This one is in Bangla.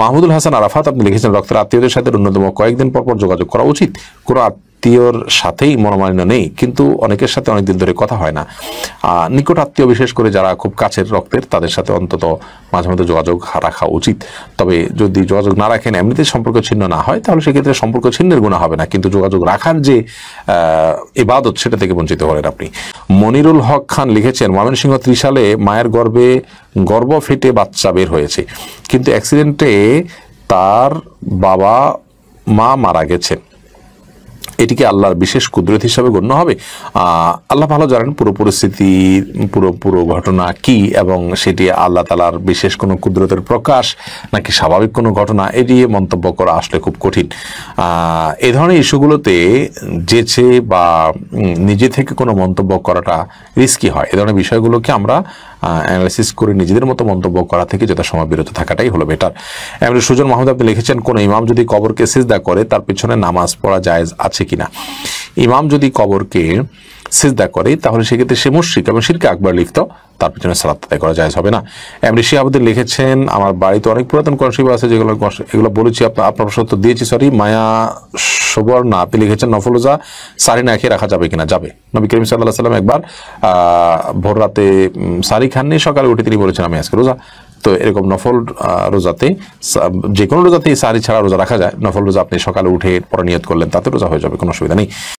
মাহমুদুল হাসান আরাফাত আপনি লিখেছেন রক্তের আত্মীয়দের সাথে অন্যতম কয়েকদিন পরপর যোগাযোগ করা উচিত কোনো আত্মীয়র সাথেই মনোমালিন্য নেই কিন্তু অনেকের সাথে অনেকদিন ধরে কথা হয় না নিকট আত্মীয় বিশেষ করে যারা খুব কাছের রক্তের তাদের সাথে অন্তত মাঝে মধ্যে যোগাযোগ রাখা উচিত তবে যদি যোগাযোগ না রাখেন এমনিতে সম্পর্ক ছিন্ন না হয় তাহলে সেক্ষেত্রে সম্পর্ক ছিন্নের গুণা হবে না কিন্তু যোগাযোগ রাখার যে ইবাদত সেটা থেকে বঞ্চিত হলেন আপনি মনিরুল হক খান লিখেছেন ময়মনসিংহ ত্রিশালে মায়ের গর্বে গর্ব ফেটে বাচ্চা বের হয়েছে কিন্তু অ্যাক্সিডেন্টে তার বাবা মা মারা গেছেন এটিকে আল্লাহর বিশেষ কুদরত হিসাবে গণ্য হবে আল্লাহ ভালো জানেন পুরো পরিস্থিতি পুরো পুরো ঘটনা কি এবং সেটি আল্লাহ তালার বিশেষ কোনো কুদরতের প্রকাশ নাকি স্বাভাবিক কোনো ঘটনা এটি মন্তব্য করা আসলে খুব কঠিন এ ধরনের ইস্যুগুলোতে যেছে বা নিজে থেকে কোনো মন্তব্য করাটা রিস্কি হয় এ ধরনের বিষয়গুলোকে আমরা অ্যানালাইসিস করে নিজেদের মতো মন্তব্য করা থেকে যত সময় বিরত থাকাটাই হলো বেটার এবার সুজন মাহমুদ আপনি লিখেছেন কোনো ইমাম যদি কবরকে সিজদা করে তার পিছনে নামাজ পড়া জায়েজ আছে কিনা ইমাম যদি কবরকে সিজদা করে তাহলে সেক্ষেত্রে সে মুশ্রিক এবং শিরকে আকবর লিখত তার পিছনে সালাত আদায় করা যায় হবে না এমনি শিহাবুদ্দিন লিখেছেন আমার বাড়িতে অনেক পুরাতন কনসিপ আছে যেগুলো এগুলো বলেছি আপনার আপনার সত্য দিয়েছি সরি মায়া না আপনি লিখেছেন নফলুজা সারি না খেয়ে রাখা যাবে কিনা যাবে নবী করিম সাল্লাহ সাল্লাম একবার ভোর রাতে সারি খাননি সকালে উঠে তিনি বলেছেন আমি আজকে রোজা তো এরকম নফল রোজাতে যে কোনো রোজাতেই সারি ছাড়া রোজা রাখা যায় নফল রোজা আপনি সকালে উঠে পরে নিয়ত করলেন তাতে রোজা হয়ে যাবে কোনো অসুবিধা নেই